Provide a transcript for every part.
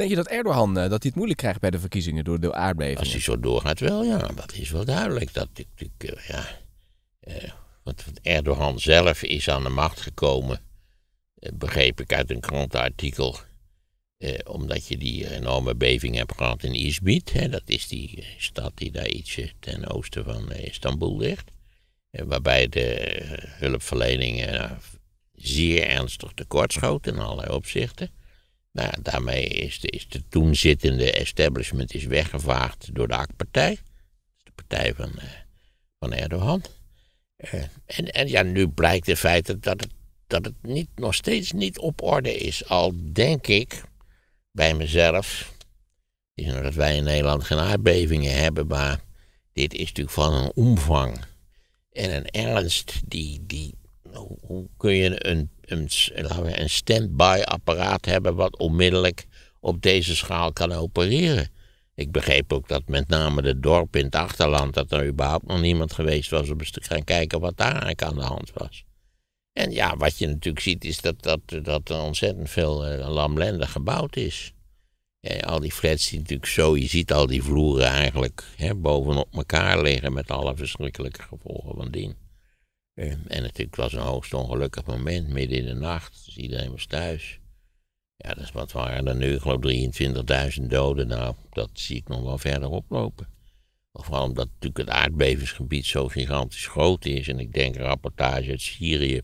Denk je dat Erdogan eh, dat hij het moeilijk krijgt bij de verkiezingen door de aardbeving? Als hij zo doorgaat wel, ja. Dat is wel duidelijk. Dat, ik, ik, eh, ja, eh, want Erdogan zelf is aan de macht gekomen, begreep ik uit een krantenartikel... omdat je die enorme beving hebt gehad in Izmit. Hè, dat is die stad die daar ietsje ten oosten van Istanbul ligt. waarbij de hulpverlening zeer ernstig tekortschoot in allerlei opzichten. Nou, daarmee is de, is de zittende establishment is weggevaagd door de AK-partij. De partij van, eh, van Erdogan. Eh, en, en ja, nu blijkt de feit dat het, dat het niet, nog steeds niet op orde is. Al denk ik bij mezelf, is nog dat wij in Nederland geen aardbevingen hebben, maar dit is natuurlijk van een omvang en een ernst die, die hoe kun je een een, een stand-by apparaat hebben wat onmiddellijk op deze schaal kan opereren. Ik begreep ook dat met name de dorp in het achterland, dat er überhaupt nog niemand geweest was om eens te gaan kijken wat daar eigenlijk aan de hand was. En ja, wat je natuurlijk ziet is dat, dat, dat er ontzettend veel uh, gebouwd is. Ja, al die flats die natuurlijk zo, je ziet al die vloeren eigenlijk hè, bovenop elkaar liggen met alle verschrikkelijke gevolgen van dien. Ehm, en natuurlijk was een hoogst ongelukkig moment, midden in de nacht. Dus iedereen was thuis. Ja, dus wat waren er nu? Ik geloof 23.000 doden. Nou, dat zie ik nog wel verder oplopen. Vooral omdat natuurlijk het aardbevingsgebied zo gigantisch groot is. En ik denk een rapportage uit Syrië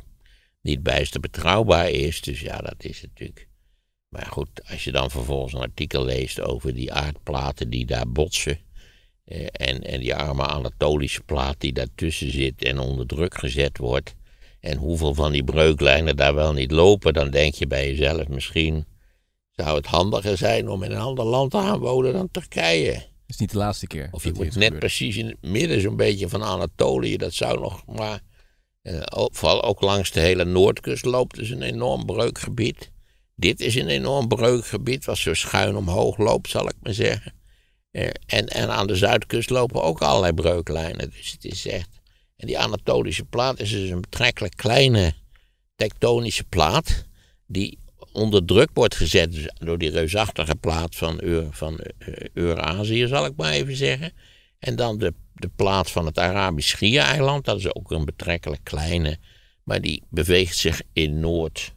niet bijster betrouwbaar is. Dus ja, dat is natuurlijk. Maar goed, als je dan vervolgens een artikel leest over die aardplaten die daar botsen. Eh, en, en die arme Anatolische plaat die daartussen zit en onder druk gezet wordt. En hoeveel van die breuklijnen daar wel niet lopen, dan denk je bij jezelf misschien zou het handiger zijn om in een ander land te gaan wonen dan Turkije. Dat is niet de laatste keer. Of je moet net precies in het midden zo'n beetje van Anatolië. Dat zou nog maar. Eh, vooral ook langs de hele Noordkust loopt dus een enorm breukgebied. Dit is een enorm breukgebied, wat zo schuin omhoog loopt, zal ik maar zeggen. Eh, en, en aan de zuidkust lopen ook allerlei breuklijnen. Dus het is echt. En die Anatolische plaat is dus een betrekkelijk kleine tektonische plaat. die onder druk wordt gezet dus door die reusachtige plaat van, Eur, van eh, zal ik maar even zeggen. En dan de, de plaat van het Arabisch Schiereiland, dat is ook een betrekkelijk kleine, maar die beweegt zich in noordoostelijke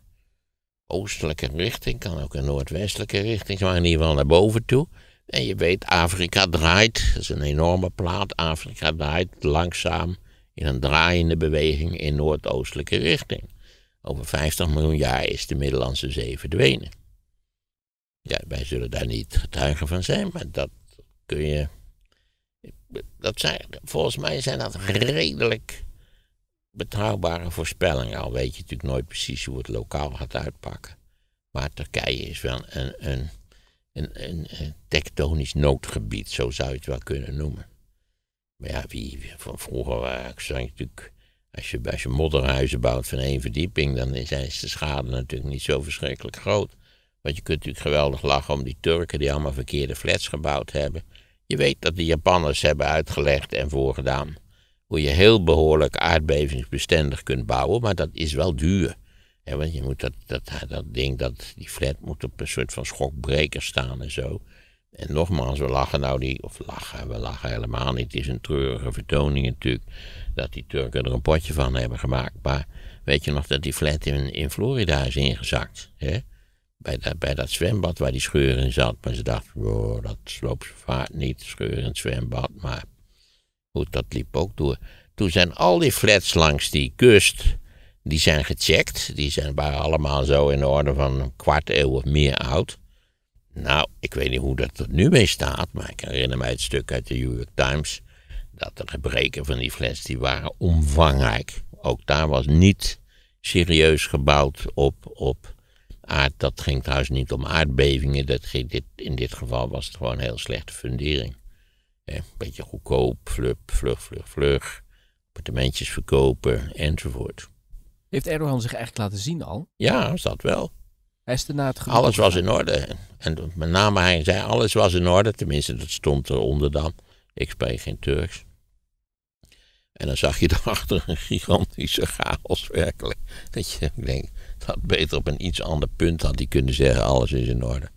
richting, kan ook in noordwestelijke richting, maar in ieder geval naar boven toe. En je weet, Afrika draait, dat is een enorme plaat, Afrika draait langzaam in een draaiende beweging in noordoostelijke richting. Over 50 miljoen jaar is de Middellandse Zee verdwenen. Ja, wij zullen daar niet getuigen van zijn, maar dat kun je. Dat zijn, volgens mij zijn dat redelijk betrouwbare voorspellingen. Al weet je natuurlijk nooit precies hoe het lokaal gaat uitpakken. Maar Turkije is wel een, een een, een, tektonisch noodgebied, zo zou je het wel kunnen noemen. Maar ja, wie, van vroeger waren natuurlijk, als je, als je modderhuizen bouwt van één verdieping, dan is de schade natuurlijk niet zo verschrikkelijk groot. Want je kunt natuurlijk geweldig lachen om die Turken die allemaal verkeerde flats gebouwd hebben. Je weet dat de Japanners hebben uitgelegd en voorgedaan hoe je heel behoorlijk aardbevingsbestendig kunt bouwen, maar dat is wel duur. Ja, want je moet dat, dat, ding, dat, die flat moet op een soort van schokbreker staan en zo. En nogmaals, we lachen nou die, of lachen, we lachen helemaal niet. Het is een treurige vertoning natuurlijk, dat die Turken er een potje van hebben gemaakt. Maar weet je nog dat die flat in, in Florida is ingezakt? Hè? Bij, dat, bij dat zwembad waar die scheur in zat. Maar ze dachten, oh, dat sloopt ze vaart niet, scheur in het zwembad. Maar goed, dat liep ook door. Toen zijn al die flats langs die kust die zijn gecheckt. Die zijn, waren allemaal zo in de orde van een kwart eeuw of meer oud. Nou, ik weet niet hoe dat er nu mee staat, maar ik herinner mij het stuk uit de New York Times. Dat de gebreken van die fles die waren omvangrijk. Ook daar was niet serieus gebouwd op, op aard. Dat ging trouwens niet om aardbevingen. Dat ging dit, in dit geval was het gewoon heel slechte fundering. Een beetje goedkoop, flup, vlug, vlug, vlug. Appartementjes verkopen enzovoort. Heeft Erdogan zich eigenlijk laten zien al? Ja, dat wel. Hij is daarna het Alles was in orde. En met name hij zei alles was in orde. Tenminste, dat stond eronder dan. Ik spreek geen Turks. En dan zag je daarachter een gigantische chaos, werkelijk. Dat je denkt, dat beter op een iets ander punt had die kunnen zeggen, alles is in orde.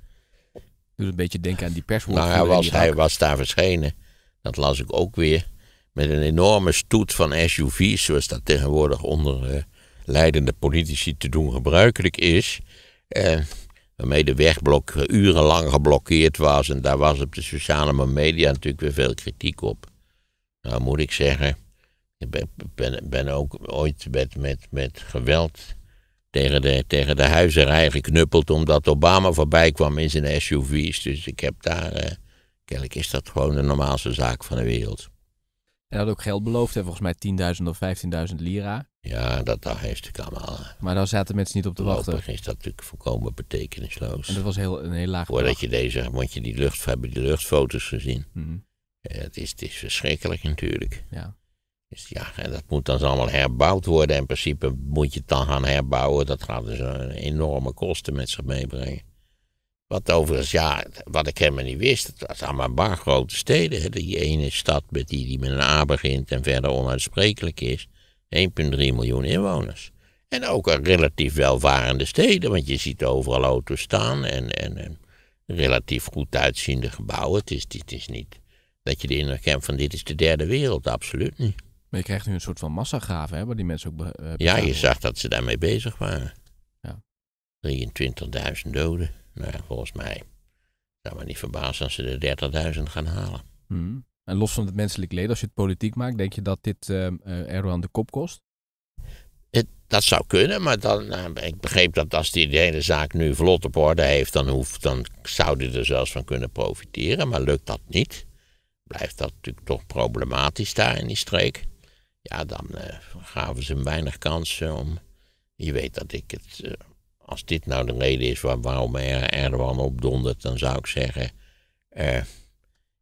Doe een beetje denken aan die persoon. Nou, hij was, hij was daar verschenen. Dat las ik ook weer. Met een enorme stoet van SUV's, zoals dat tegenwoordig onder eh, leidende politici te doen gebruikelijk is. Eh, waarmee de weg blok, urenlang geblokkeerd was. En daar was op de sociale media natuurlijk weer veel kritiek op. Nou moet ik zeggen, ik ben, ben ook ooit met, met, met geweld tegen de, tegen de eigenlijk geknuppeld. omdat Obama voorbij kwam in zijn SUV's. Dus ik heb daar. Eh, kennelijk is dat gewoon de normaalste zaak van de wereld. En had ook geld beloofd, hè, volgens mij 10.000 of 15.000 lira. Ja, dat heeft natuurlijk kamer allemaal. Eh, maar daar zaten mensen niet op te wachten. Dat is dat natuurlijk volkomen betekenisloos. En dat was heel, een heel laag Voordat je deze, want je die lucht, hebben die luchtfoto's gezien. Mhm. het, is, het is verschrikkelijk natuurlijk. Ja. Dus ja, en dat moet dan allemaal herbouwd worden. In principe moet je het dan gaan herbouwen. Dat gaat dus enorme kosten met zich meebrengen. Wat overigens, ja, wat ik helemaal niet wist, het was allemaal paar grote steden. Hè? Die ene stad met die, die met een A begint en verder onuitsprekelijk is. 1,3 miljoen inwoners. En ook een relatief welvarende steden, want je ziet overal auto's staan en, en, en relatief goed uitziende gebouwen. Het is, het is niet dat je de indruk hebt van dit is de derde wereld, absoluut niet. Maar je krijgt nu een soort van massagraven, hè, waar die mensen ook... Eh, ja, je zag dat ze daarmee bezig waren. Ja. 23.000 doden. Nou, volgens mij zou me niet verbazen als ze de 30.000 gaan halen. Hmm. En los van het menselijk leed, als je het politiek maakt, denk je dat dit uh, Erdogan de kop kost? Het, dat zou kunnen, maar dan, nou, ik begreep dat als die de hele zaak nu vlot op orde heeft, dan, hoeft, dan zou die er zelfs van kunnen profiteren. Maar lukt dat niet, blijft dat natuurlijk toch problematisch daar in die streek. Ja, dan eh, gaven ze hem weinig kansen om. Je weet dat ik het eh, als dit nou de reden is waarom Erdogan opdondert, dan zou ik zeggen, eh,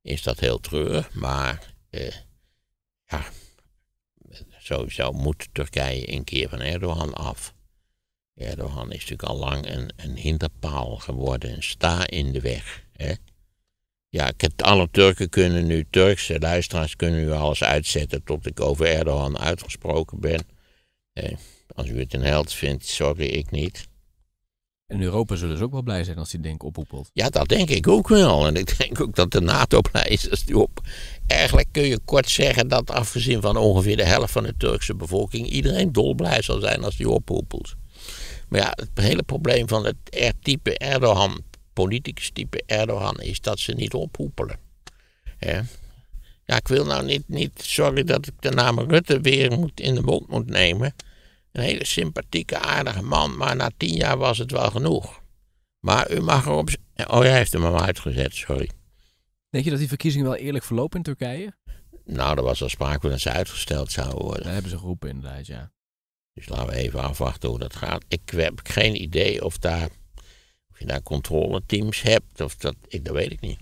is dat heel treurig. Maar eh, ja, sowieso moet Turkije een keer van Erdogan af. Erdogan is natuurlijk al lang een, een hinderpaal geworden, een sta in de weg. Hè? Ja, ik heb, alle Turken kunnen nu, Turkse luisteraars kunnen nu alles uitzetten tot ik over Erdogan uitgesproken ben. Eh, als u het een held vindt, sorry, ik niet. En Europa zullen ze dus ook wel blij zijn als die denk ophoepelt. Ja, dat denk ik ook wel. En ik denk ook dat de NATO blij is als die op. Eigenlijk kun je kort zeggen dat afgezien van ongeveer de helft van de Turkse bevolking iedereen dolblij zal zijn als die ophoepelt. Maar ja, het hele probleem van het type Erdogan, politicus type Erdogan, is dat ze niet ophoepelen. Ja, ik wil nou niet, niet, sorry dat ik de naam Rutte weer moet in de mond moet nemen. Een hele sympathieke, aardige man, maar na tien jaar was het wel genoeg. Maar u mag erop. Oh, jij heeft hem al uitgezet, sorry. Denk je dat die verkiezingen wel eerlijk verlopen in Turkije? Nou, er was wel sprake van dat ze uitgesteld zouden worden. Daar hebben ze geroepen, inderdaad, ja. Dus laten we even afwachten hoe dat gaat. Ik heb geen idee of, daar, of je daar controleteams hebt. Of dat, ik, dat weet ik niet.